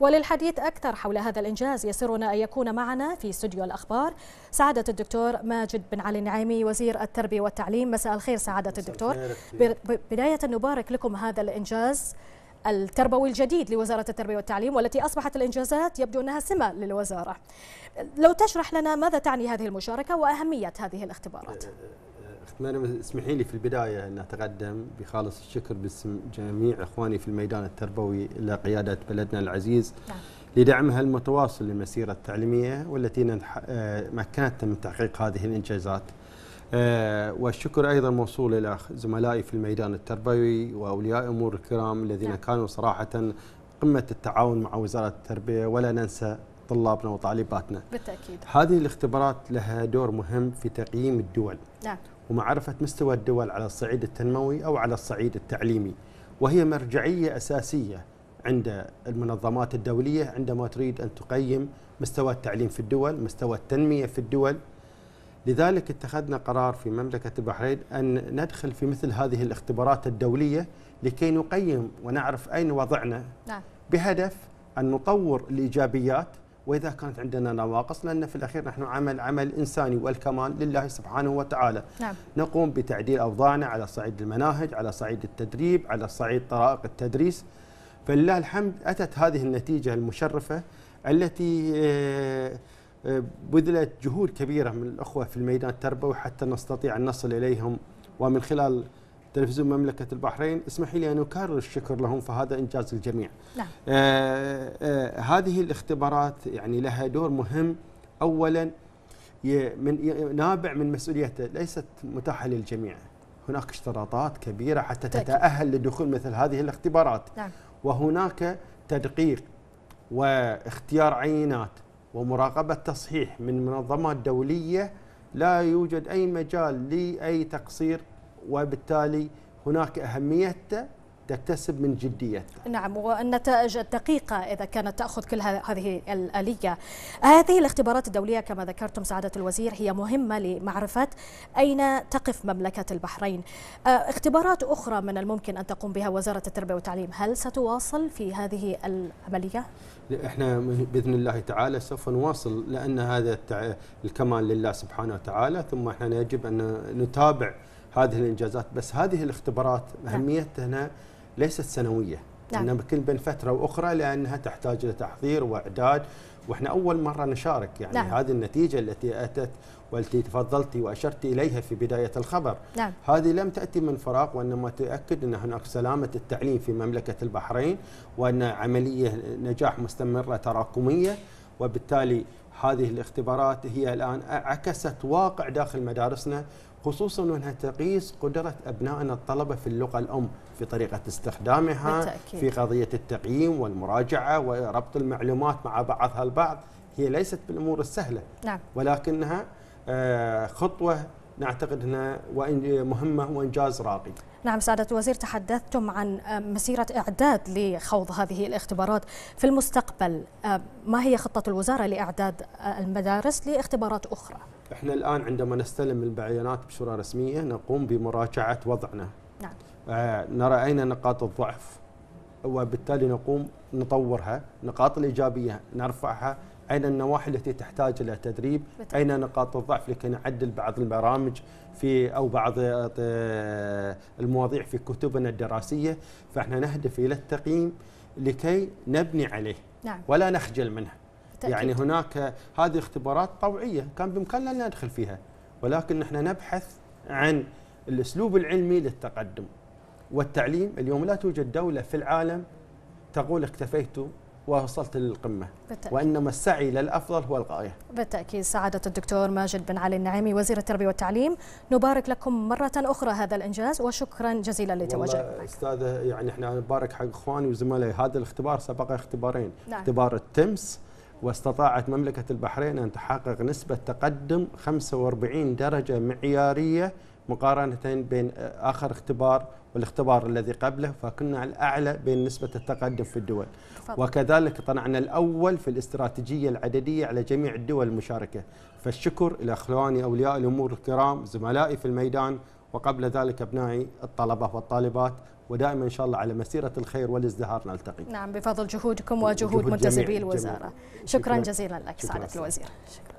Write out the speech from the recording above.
وللحديث أكثر حول هذا الإنجاز يسرنا أن يكون معنا في استوديو الأخبار سعادة الدكتور ماجد بن علي النعيمي وزير التربية والتعليم مساء الخير سعادة الدكتور بداية نبارك لكم هذا الإنجاز التربوي الجديد لوزارة التربية والتعليم والتي أصبحت الإنجازات يبدو أنها سمة للوزارة لو تشرح لنا ماذا تعني هذه المشاركة وأهمية هذه الاختبارات آه، مريم اسمحي لي في البداية أن أتقدم بخالص الشكر باسم جميع إخواني في الميدان التربوي لقيادة بلدنا العزيز نعم. لدعمها المتواصل للمسيرة التعليمية والتي آه، مكنتنا من تحقيق هذه الإنجازات آه، والشكر أيضا موصول إلى زملائي في الميدان التربوي وأولياء أمور الكرام الذين نعم. كانوا صراحة قمة التعاون مع وزارة التربية ولا ننسى طلابنا وطالباتنا بالتأكيد هذه الاختبارات لها دور مهم في تقييم الدول نعم ومعرفة مستوى الدول على الصعيد التنموي أو على الصعيد التعليمي وهي مرجعية أساسية عند المنظمات الدولية عندما تريد أن تقيم مستوى التعليم في الدول مستوى التنمية في الدول لذلك اتخذنا قرار في مملكة البحرين أن ندخل في مثل هذه الاختبارات الدولية لكي نقيم ونعرف أين وضعنا نعم. بهدف أن نطور الإيجابيات واذا كانت عندنا نواقص لان في الاخير نحن عمل عمل انساني والكمال لله سبحانه وتعالى نعم. نقوم بتعديل اوضاعنا على صعيد المناهج على صعيد التدريب على صعيد طرائق التدريس فلله الحمد اتت هذه النتيجه المشرفه التي آه، آه، بذلت جهود كبيره من الاخوه في الميدان التربوي حتى نستطيع ان نصل اليهم ومن خلال تلفزيون مملكة البحرين اسمحي لي أن أكرر الشكر لهم فهذا إنجاز الجميع نعم. آه آه هذه الاختبارات يعني لها دور مهم أولا من نابع من مسؤوليته ليست متاحة للجميع هناك اشتراطات كبيرة حتى تتأهل لدخول مثل هذه الاختبارات نعم. وهناك تدقيق واختيار عينات ومراقبة تصحيح من منظمات دولية لا يوجد أي مجال لأي تقصير وبالتالي هناك أهميته تكتسب من جديتها نعم والنتائج الدقيقة إذا كانت تأخذ كل هذه الآلية هذه الاختبارات الدولية كما ذكرتم سعادة الوزير هي مهمة لمعرفة أين تقف مملكة البحرين آه، اختبارات أخرى من الممكن أن تقوم بها وزارة التربية والتعليم هل ستواصل في هذه العملية؟ احنا باذن الله تعالى سوف نواصل لان هذا الكمال لله سبحانه وتعالى ثم احنا يجب ان نتابع هذه الانجازات بس هذه الاختبارات نعم. اهميتها ليست سنويه نعم. انما كل بين فتره واخرى لانها تحتاج الى تحضير واعداد واحنا اول مره نشارك يعني نعم. هذه النتيجه التي اتت والتي تفضلتي واشرت اليها في بدايه الخبر نعم. هذه لم تاتي من فراغ وانما تؤكد ان هناك سلامه التعليم في مملكه البحرين وان عمليه نجاح مستمره تراكميه وبالتالي هذه الاختبارات هي الان عكست واقع داخل مدارسنا خصوصا انها تقيس قدره ابنائنا الطلبه في اللغه الام في طريقه استخدامها بالتأكيد. في قضيه التقييم والمراجعه وربط المعلومات مع بعضها البعض هي ليست بالامور السهله نعم. ولكنها آه، خطوه نعتقد أنها مهمة وإنجاز راقي نعم سعادة الوزير تحدثتم عن آه، مسيرة إعداد لخوض هذه الاختبارات في المستقبل آه، ما هي خطة الوزارة لإعداد آه، المدارس لاختبارات أخرى؟ احنا الآن عندما نستلم البيانات بصورة رسمية نقوم بمراجعة وضعنا نعم. آه نرى أين نقاط الضعف وبالتالي نقوم نطورها نقاط الإيجابية نرفعها اين النواحي التي تحتاج الى تدريب اين نقاط الضعف لكي نعدل بعض البرامج في او بعض آه، المواضيع في كتبنا الدراسيه فاحنا نهدف الى التقييم لكي نبني عليه نعم. ولا نخجل منه يعني هناك هذه اختبارات طوعيه كان بامكاننا ان ندخل فيها ولكن نحن نبحث عن الاسلوب العلمي للتقدم والتعليم اليوم لا توجد دوله في العالم تقول اكتفيت ووصلت للقمة بالتأكيد. وإنما السعي للأفضل هو الغاية بالتأكيد سعادة الدكتور ماجد بن علي النعيمي وزير التربية والتعليم نبارك لكم مرة أخرى هذا الإنجاز وشكرا جزيلا لتواجدكم أستاذة يعني إحنا نبارك حق إخواني وزملائي هذا الاختبار سبق اختبارين نعم. اختبار التمس واستطاعت مملكة البحرين أن تحقق نسبة تقدم 45 درجة معيارية مقارنة بين آخر اختبار والاختبار الذي قبله فكنا على الأعلى بين نسبة التقدم في الدول وكذلك طلعنا الأول في الاستراتيجية العددية على جميع الدول المشاركة فالشكر إلى أخواني أولياء الأمور الكرام زملائي في الميدان وقبل ذلك أبنائي الطلبة والطالبات ودائما إن شاء الله على مسيرة الخير والازدهار نلتقي نعم بفضل جهودكم وجهود جهود منتسبي الوزارة جميل. شكرا, جزيلا لك سعادة الوزير شكرا